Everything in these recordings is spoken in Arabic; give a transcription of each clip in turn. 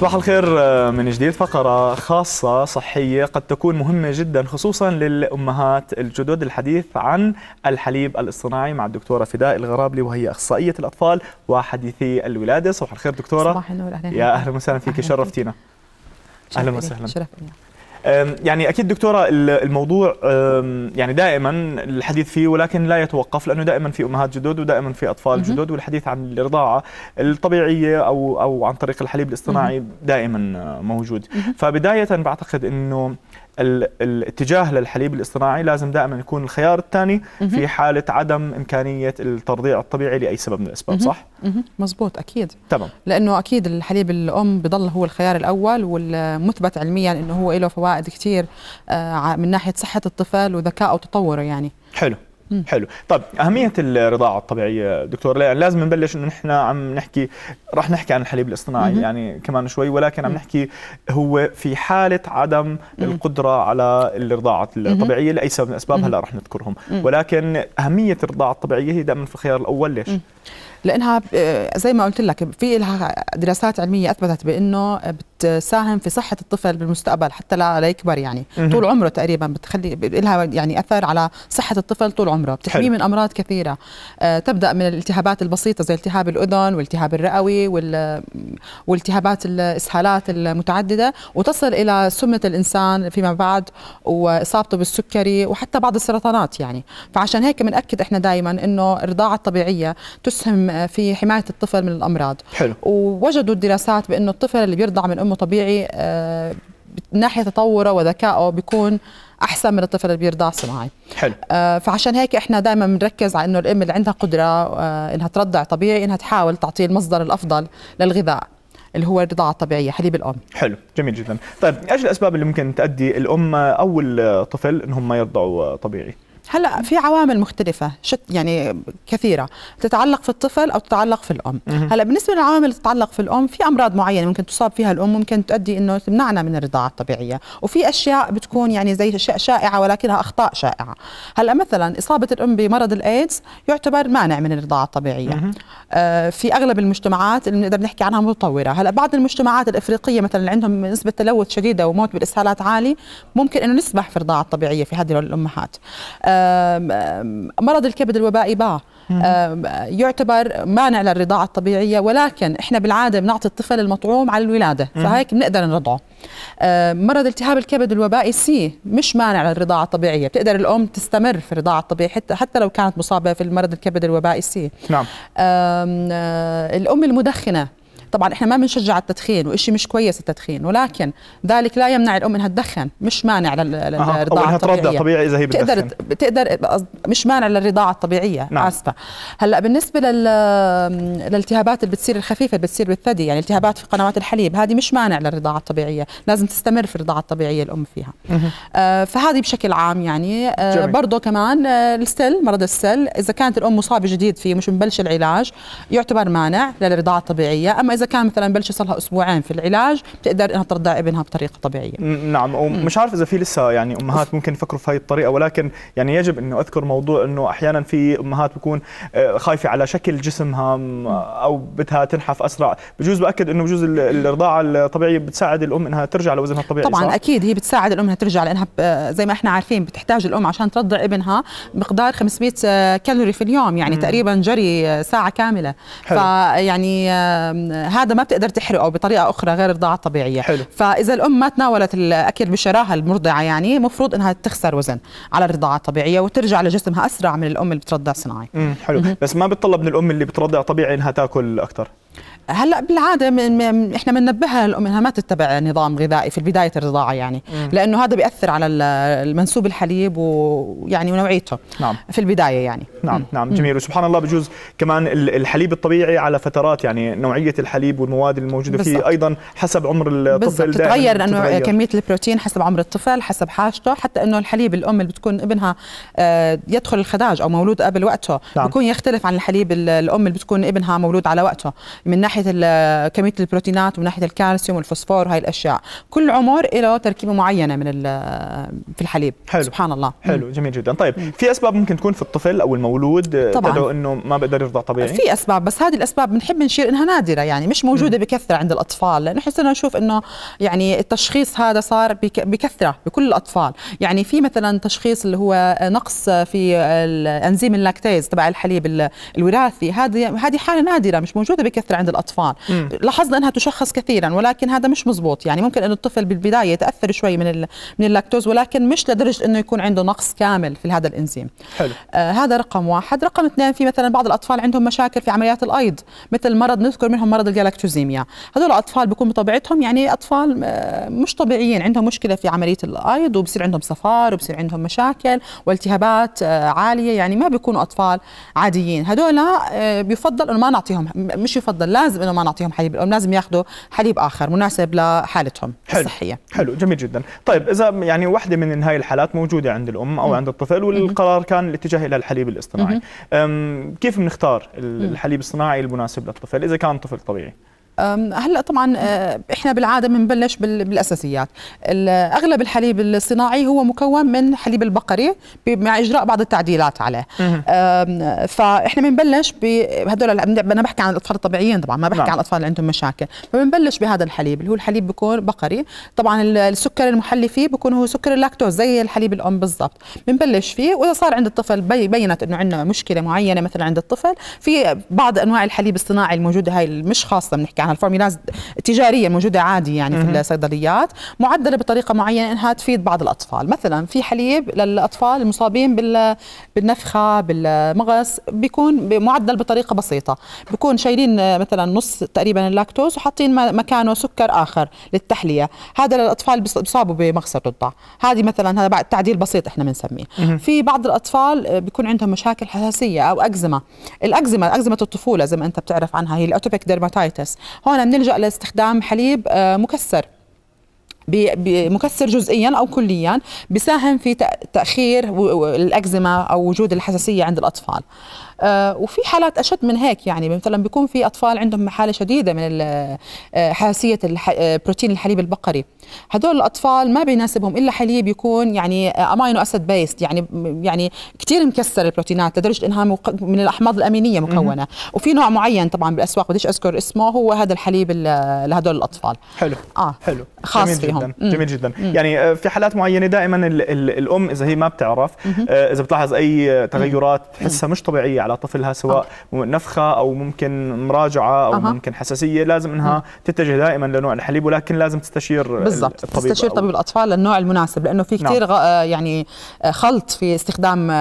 صباح الخير آه، من جديد فقرة خاصة صحية قد تكون مهمة جدا خصوصا للأمهات الجدد الحديث عن الحليب الاصطناعي مع الدكتورة فداء الغرابلي وهي أخصائية الأطفال وحديثي الولادة صباح الخير دكتورة صباح النور أهلا يا أهلا وسهلا فيك شرفتينا أهلا وسهلا شرفتنا يعني اكيد دكتوره الموضوع يعني دائما الحديث فيه ولكن لا يتوقف لانه دائما في امهات جدد ودائما في اطفال جدد والحديث عن الرضاعه الطبيعيه او او عن طريق الحليب الاصطناعي دائما موجود فبدايه بعتقد انه الاتجاه للحليب الاصطناعي لازم دائما يكون الخيار الثاني في حاله عدم امكانيه الترضيع الطبيعي لاي سبب من الاسباب صح مزبوط اكيد تمام لانه اكيد الحليب الام بضل هو الخيار الاول والمثبت علميا انه هو له فوائد كثير آه، من ناحيه صحه الطفل وذكائه وتطوره يعني حلو حلو طيب اهميه الرضاعه الطبيعيه دكتور يعني لازم نبلش انه نحن عم نحكي رح نحكي عن الحليب الاصطناعي مم. يعني كمان شوي ولكن عم نحكي هو في حاله عدم مم. القدره على الرضاعه الطبيعيه لاي سبب من الاسباب هلا رح نذكرهم ولكن اهميه الرضاعه الطبيعيه هي دائما في الخيار الاول ليش لانها آه، زي ما قلت لك في لها دراسات علميه اثبتت بانه بتساهم في صحه الطفل بالمستقبل حتى لا يكبر يعني طول عمره تقريبا بتخلي لها يعني اثر على صحه الطفل طول عمره بتحميه من امراض كثيره آه، تبدا من الالتهابات البسيطه زي التهاب الاذن والتهاب الرئوي والالتهابات الاسهالات المتعدده وتصل الى سمنه الانسان فيما بعد واصابته بالسكري وحتى بعض السرطانات يعني فعشان هيك بناكد احنا دائما انه الرضاعه الطبيعيه تسهم في حمايه الطفل من الامراض حلو ووجدوا الدراسات بانه الطفل اللي بيرضع من امه طبيعي من آه، ناحيه تطوره وذكائه بيكون احسن من الطفل اللي بيرضع صناعي حلو آه فعشان هيك احنا دائما بنركز على انه الام اللي عندها قدره آه انها ترضع طبيعي انها تحاول تعطيه المصدر الافضل للغذاء اللي هو الرضاعة الطبيعية حليب الأم حلو جميل جدا طيب إيش الأسباب اللي ممكن تؤدي الأم أو الطفل أنهم ما يرضعوا طبيعي هلا في عوامل مختلفه شت يعني كثيره تتعلق في الطفل او تتعلق في الام هلا بالنسبه للعوامل اللي تتعلق في الام في امراض معينه ممكن تصاب فيها الام ممكن تؤدي انه تمنعنا من الرضاعه الطبيعيه وفي اشياء بتكون يعني زي اشياء شائعه ولكنها اخطاء شائعه هلا مثلا اصابه الام بمرض الايدز يعتبر مانع من الرضاعه الطبيعيه آه في اغلب المجتمعات اللي بنقدر نحكي عنها متطوره هلا بعض المجتمعات الافريقيه مثلا اللي عندهم نسبه تلوث شديده وموت بالاسهالات عالي ممكن انه نسبح في الرضاعه الطبيعيه في هذه الامهات آه مرض الكبد الوبائي باع يعتبر مانع للرضاعة الطبيعية ولكن احنا بالعادة بنعطي الطفل المطعوم على الولادة فهيك بنقدر نرضعه مرض التهاب الكبد الوبائي سي مش مانع للرضاعة الطبيعية بتقدر الأم تستمر في الرضاعة الطبيعية حتى, حتى لو كانت مصابة في المرض الكبد الوبائي سي نعم. الأم المدخنة طبعا احنا ما بنشجع التدخين وإشي مش كويس التدخين ولكن ذلك لا يمنع الام انها تدخن مش مانع للرضاعه الطبيعيه طبيعي اذا هي بتقدر بتقدر مش مانع للرضاعه الطبيعيه نعم. اسفه هلا بالنسبه لل للالتهابات اللي بتصير الخفيفه اللي بتصير بالثدي يعني التهابات في قنوات الحليب هذه مش مانع للرضاعه الطبيعيه لازم تستمر في الرضاعه الطبيعيه الام فيها آه فهذه بشكل عام يعني آه برضه كمان آه السل مرض السل اذا كانت الام مصابه جديد فيه مش مبلش العلاج يعتبر مانع للرضاعه الطبيعيه اما اذا كان مثلا بلش لها اسبوعين في العلاج بتقدر انها ترضع ابنها بطريقه طبيعيه نعم ومش عارف اذا في لسه يعني امهات ممكن يفكروا في هاي الطريقه ولكن يعني يجب انه اذكر موضوع انه احيانا في امهات بتكون آه، خايفه على شكل جسمها او بدها تنحف اسرع بجوز باكد انه بجوز الرضاعه الطبيعيه بتساعد الام انها ترجع لوزنها الطبيعي طبعا صح؟ اكيد هي بتساعد الام انها ترجع لانها آه، زي ما احنا عارفين بتحتاج الام عشان ترضع ابنها مقدار 500 آه، كالوري في اليوم يعني م. تقريبا جري ساعه كامله حلو. فيعني هذا ما بتقدر تحرقه بطريقه اخرى غير الرضاعه الطبيعيه حلو. فاذا الام ما تناولت الاكل بشراهه المرضعه يعني مفروض انها تخسر وزن على الرضاعه الطبيعيه وترجع لجسمها اسرع من الام اللي بترضع صناعي حلو بس ما بتطلب من الام اللي بترضع طبيعي انها تاكل اكثر هلا بالعاده من احنا بننبهها الام انها ما تتبع نظام غذائي في بدايه الرضاعه يعني مم. لانه هذا بياثر على المنسوب الحليب ويعني ونوعيته نعم. في البدايه يعني نعم مم. نعم جميل وسبحان الله بجوز كمان الحليب الطبيعي على فترات يعني نوعيه الحليب والمواد الموجوده بالزبط. فيه ايضا حسب عمر الطفل تتغير لانه كميه البروتين حسب عمر الطفل حسب حاجته حتى انه الحليب الام اللي بتكون ابنها آه، يدخل الخداج او مولود قبل وقته نعم. بيكون يختلف عن الحليب الام اللي بتكون ابنها مولود على وقته من ناحيه كميه البروتينات ومن ناحيه الكالسيوم والفوسفور وهي الاشياء كل عمر له تركيبه معينه من في الحليب حلو. سبحان الله حلو مم. جميل جدا طيب مم. في اسباب ممكن تكون في الطفل او المولود آه، طبعا تدعو انه ما بيقدر يرضع طبيعي في اسباب بس هذه الاسباب بنحب نشير انها نادره يعني مش موجوده مم. بكثره عند الاطفال لانه صرنا نشوف انه يعني التشخيص هذا صار بكثره بكل الاطفال يعني في مثلا تشخيص اللي هو نقص في الانزيم اللاكتيز تبع الحليب الوراثي هذه هذه حاله نادره مش موجوده بكثره حتى عند الاطفال لاحظنا انها تشخص كثيرا ولكن هذا مش مزبوط يعني ممكن انه الطفل بالبدايه يتاثر شوي من من اللاكتوز ولكن مش لدرجه انه يكون عنده نقص كامل في هذا الانزيم حلو. آه هذا رقم واحد رقم اثنين في مثلا بعض الاطفال عندهم مشاكل في عمليات الايض مثل مرض نذكر منهم مرض الجلاكتوزيميا هذول الاطفال بيكون بطبيعتهم يعني اطفال آه، مش طبيعيين عندهم مشكله في عمليه الايض وبصير عندهم صفار وبصير عندهم مشاكل والتهابات آه، عاليه يعني ما بيكونوا اطفال عاديين هذول آه، بيفضل انه ما نعطيهم مش يفضل تفضل لازم انه ما نعطيهم حليب الام لازم ياخذوا حليب اخر مناسب لحالتهم حلو. الصحيه حلو جميل جدا طيب اذا يعني واحده من هاي الحالات موجوده عند الام او عند الطفل والقرار كان الاتجاه الى الحليب الاصطناعي كيف بنختار الحليب الصناعي المناسب للطفل اذا كان طفل طبيعي هلا طبعا آه، احنا بالعاده بنبلش بالاساسيات اغلب الحليب الصناعي هو مكون من حليب البقري مع اجراء بعض التعديلات عليه فاحنا بنبلش بهدول انا بحكي عن الاطفال الطبيعيين طبعا ما بحكي نعم. عن الاطفال اللي عندهم مشاكل فبنبلش بهذا الحليب اللي هو الحليب بيكون بقري طبعا السكر المحلي فيه بيكون هو سكر اللاكتوز زي الحليب الام بالضبط بنبلش فيه واذا صار عند الطفل بينت انه عندنا مشكله معينه مثلا عند الطفل في بعض انواع الحليب الصناعي الموجوده هاي مش خاصه بنحكي اسمها الفورميلاز موجوده عادي يعني في الصيدليات معدله بطريقه معينه انها تفيد بعض الاطفال مثلا في حليب للاطفال المصابين بال بالنفخه بالمغص بيكون معدل بطريقه بسيطه بيكون شايلين مثلا نص تقريبا اللاكتوز وحاطين مكانه سكر اخر للتحليه هذا للاطفال بيصابوا بمغص الرضع هذه مثلا هذا بعد تعديل بسيط احنا بنسميه في بعض الاطفال بيكون عندهم مشاكل حساسيه او اكزيما الاكزيما اكزيما الطفوله زي ما انت بتعرف عنها هي الاوتوبيك ديرماتايتس هون بنلجا لاستخدام حليب آه، مكسر مكسر جزئيا او كليا بيساهم في تاخير الاكزيما او وجود الحساسيه عند الاطفال آه، وفي حالات اشد من هيك يعني مثلا بيكون في اطفال عندهم حاله شديده من آه، حاسيه آه، بروتين الحليب البقري هدول الاطفال ما بيناسبهم الا حليب يكون يعني امينو اسيد بيست يعني يعني كثير مكسر البروتينات لدرجه انها من الاحماض الامينيه مكونه وفي نوع معين طبعا بالاسواق بديش اذكر اسمه هو هذا الحليب لهدول الاطفال حلو اه حلو خاص جميل فيهم جدا. جميل جدا مم. يعني في حالات معينه دائما الام اذا هي ما بتعرف اذا بتلاحظ اي تغيرات بتحسها مش طبيعيه على على طفلها سواء أوكي. نفخه او ممكن مراجعه او أه. ممكن حساسيه لازم انها تتجه دائما لنوع الحليب ولكن لازم تستشير بالضبط تستشير طبيب الاطفال للنوع المناسب لانه في كثير نعم. يعني خلط في استخدام آه،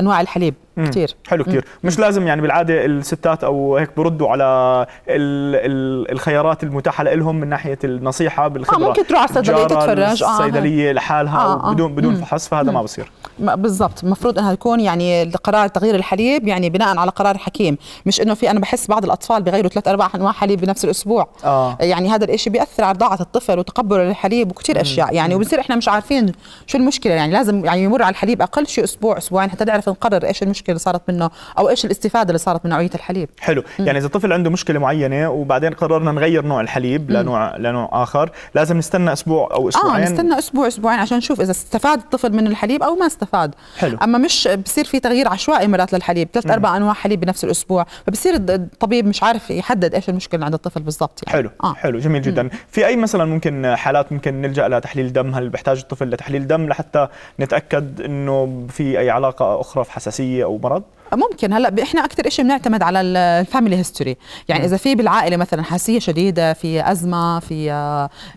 انواع الحليب كثير حلو كثير مش لازم يعني بالعاده الستات او هيك بردوا على الـ الـ الخيارات المتاحه لهم من ناحيه النصيحه بالخبره آه ممكن تروح على الصيدليه تتفرج اه الصيدليه آه. لحالها آه،, آه بدون بدون فحص فهذا ما بصير بالضبط المفروض انها تكون يعني قرار تغيير الحليب يعني بناء على قرار حكيم مش انه في انا بحس بعض الاطفال بغيروا ثلاث اربع انواع حليب بنفس الاسبوع آه. يعني هذا الشيء بياثر على رضاعه الطفل وتقبله للحليب وكثير اشياء يعني وبصير احنا مش عارفين شو المشكله يعني لازم يعني يمر على الحليب اقل شيء اسبوع اسبوعين حتى نعرف نقرر ايش المشكله المشكله اللي صارت منه او ايش الاستفاده اللي صارت من نوعيه الحليب حلو م. يعني اذا الطفل عنده مشكله معينه وبعدين قررنا نغير نوع الحليب لنوع لنوع اخر لازم نستنى اسبوع او آه، اسبوعين اه نستنى اسبوع اسبوعين عشان نشوف اذا استفاد الطفل من الحليب او ما استفاد حلو. اما مش بصير في تغيير عشوائي مرات للحليب ثلاث اربع انواع حليب بنفس الاسبوع فبصير الطبيب مش عارف يحدد ايش المشكله عند الطفل بالضبط يعني. حلو آه. حلو جميل جدا م. في اي مثلا ممكن حالات ممكن نلجا لتحليل دم هل بيحتاج الطفل لتحليل دم لحتى نتاكد انه في اي علاقه اخرى في حساسيه او مرض ممكن هلا احنا اكثر شيء بنعتمد على الفاميلي هيستوري يعني اذا في بالعائله مثلا حساسيه شديده في ازمه في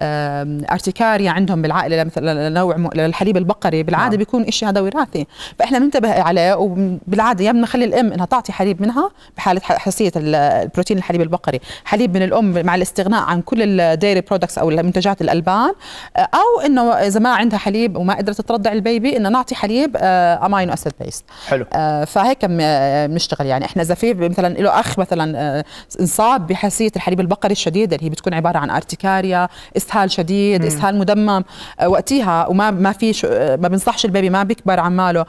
آه، ارتكاريا عندهم بالعائله مثلا نوع للحليب البقري بالعاده نعم. بيكون شيء هذا وراثي فاحنا بننتبه عليه وبالعاده يا بنخلي الام انها تعطي حليب منها بحاله حساسيه البروتين الحليب البقري حليب من الام مع الاستغناء عن كل الديري برودكتس او منتجات الالبان آه، او انه اذا ما عندها حليب وما قدرت ترضع البيبي انه نعطي حليب امينو اسيد بيست حلو آه، فهيك آه، آه، بنشتغل يعني احنا زفيف مثلا له اخ مثلا آه، انصاب بحساسيه الحليب البقري الشديده اللي هي بتكون عباره عن ارتكاريا اسهال شديد مم. اسهال مدمم وقتها وما ما في ما بنصحش البيبي ما بيكبر عماله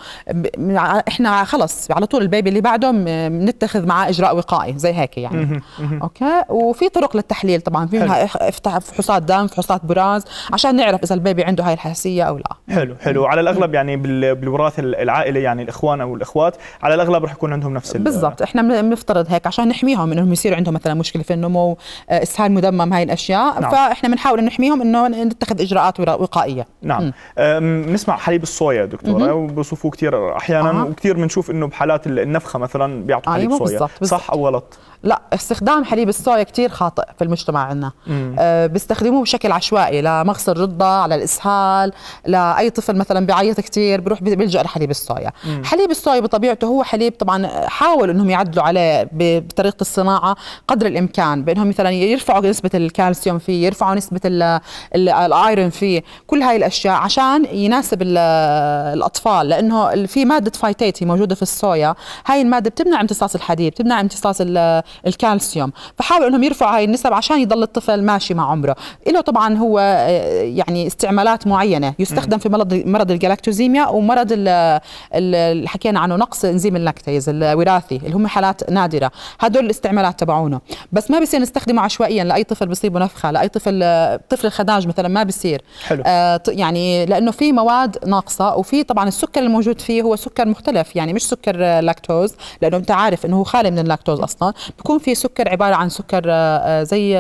احنا خلص على طول البيبي اللي بعده بنتخذ معاه اجراء وقائي زي هيك يعني مم. مم. اوكي وفي طرق للتحليل طبعا في منها افتح فحوصات دم فحوصات براز عشان نعرف اذا البيبي عنده هاي الحساسيه او لا حلو حلو على الاغلب يعني بالوراثه العائله يعني الاخوان او الاخوات على الاغلب الطلاب رح يكون عندهم نفس بالضبط احنا بنفترض هيك عشان نحميهم انهم يصير عندهم مثلا مشكله في النمو آه، اسهال مدمم هاي الاشياء نعم. فاحنا بنحاول نحميهم انه نتخذ اجراءات وقائيه نعم بنسمع حليب الصويا دكتوره وبصفوه كثير احيانا آه. وكثير بنشوف انه بحالات النفخه مثلا بيعطوا حليب أيوة، صويا بالزبط بالزبط. صح او غلط لا استخدام حليب الصويا كثير خاطئ في المجتمع عندنا أه بيستخدموه بشكل عشوائي لمغص الرضه على الاسهال لاي طفل مثلا بيعيط كثير بروح بيلجا لحليب الصويا حليب الصويا بطبيعته هو حليب الصليب طبعا حاولوا انهم يعدلوا عليه بطريقه الصناعه قدر الامكان بانهم مثلا يرفعوا نسبه الكالسيوم فيه يرفعوا نسبه الايرون فيه كل هاي الاشياء عشان يناسب الاطفال لانه في ماده فايتيت هي موجوده في الصويا هاي الماده بتمنع امتصاص الحديد بتمنع امتصاص الكالسيوم فحاولوا انهم يرفعوا هاي النسب عشان يضل الطفل ماشي مع عمره له طبعا هو آه، يعني استعمالات معينه يستخدم في مرض مرض الجلاكتوزيميا ومرض اللي حكينا عنه نقص انزيم اللاكتوزيميا. المكتيز الوراثي اللي هم حالات نادره هدول الاستعمالات تبعونه بس ما بصير نستخدمه عشوائيا لاي طفل بصيبه نفخه لاي طفل طفل الخداج مثلا ما بصير حلو. آه يعني لانه في مواد ناقصه وفي طبعا السكر الموجود فيه هو سكر مختلف يعني مش سكر آه، لاكتوز لانه انت عارف انه هو خالي من اللاكتوز اصلا بيكون في سكر عباره عن سكر آه, آه، زي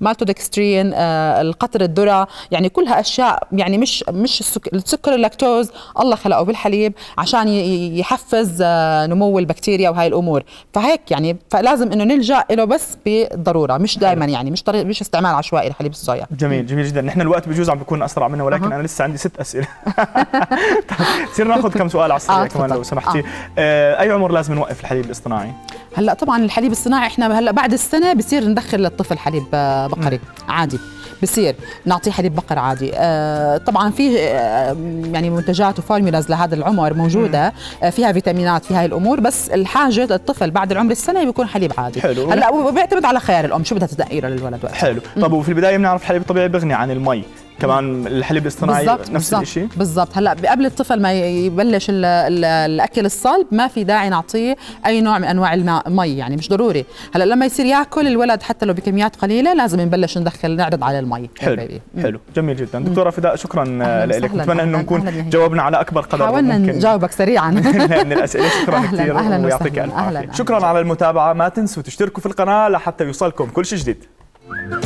مالتودكسترين آه القطر الذره يعني كلها اشياء يعني مش مش السكر اللاكتوز الله خلقه بالحليب عشان يحفز آه، نمو البكتيريا وهي الامور فهيك يعني فلازم انه نلجا له بس بالضروره مش دائما يعني مش طريق مش استعمال عشوائي لحليب الصويا جميل جميل جدا نحن الوقت بجوز عم بيكون اسرع منه ولكن أه. انا لسه عندي ست اسئله بصير طيب، ناخذ كم سؤال على السريع آه كمان لو سمحتي آه. آه اي عمر لازم نوقف الحليب الاصطناعي هلا طبعا الحليب الصناعي احنا هلا بعد السنه بصير ندخل للطفل حليب آه، بقري عادي بصير نعطيه حليب بقر عادي آه طبعا في آه يعني منتجات وفورمولاز لهذا العمر موجوده آه فيها فيتامينات في هاي الامور بس الحاجه للطفل بعد العمر السنه بيكون حليب عادي حلو هلا بيعتمد على خيار الام شو بدها تدقيره للولد وقت. حلو طب وفي البدايه بنعرف الحليب الطبيعي بغني عن المي كمان الحليب الاصطناعي نفس الشيء بالضبط هلا قبل الطفل ما يبلش الـ الـ الاكل الصلب ما في داعي نعطيه اي نوع من انواع المي يعني مش ضروري هلا لما يصير ياكل الولد حتى لو بكميات قليله لازم نبلش ندخل نعرض على المي حلو حلو جميل جدا دكتوره فداء شكرا لك بتمنى انه نكون جاوبنا على اكبر قدر حاولنا ممكن نجاوبك سريعا من الاسئله شكرا كثير ويعطيك الف عافيه شكرا على المتابعه ما تنسوا تشتركوا في القناه لحتى يوصلكم كل شيء جديد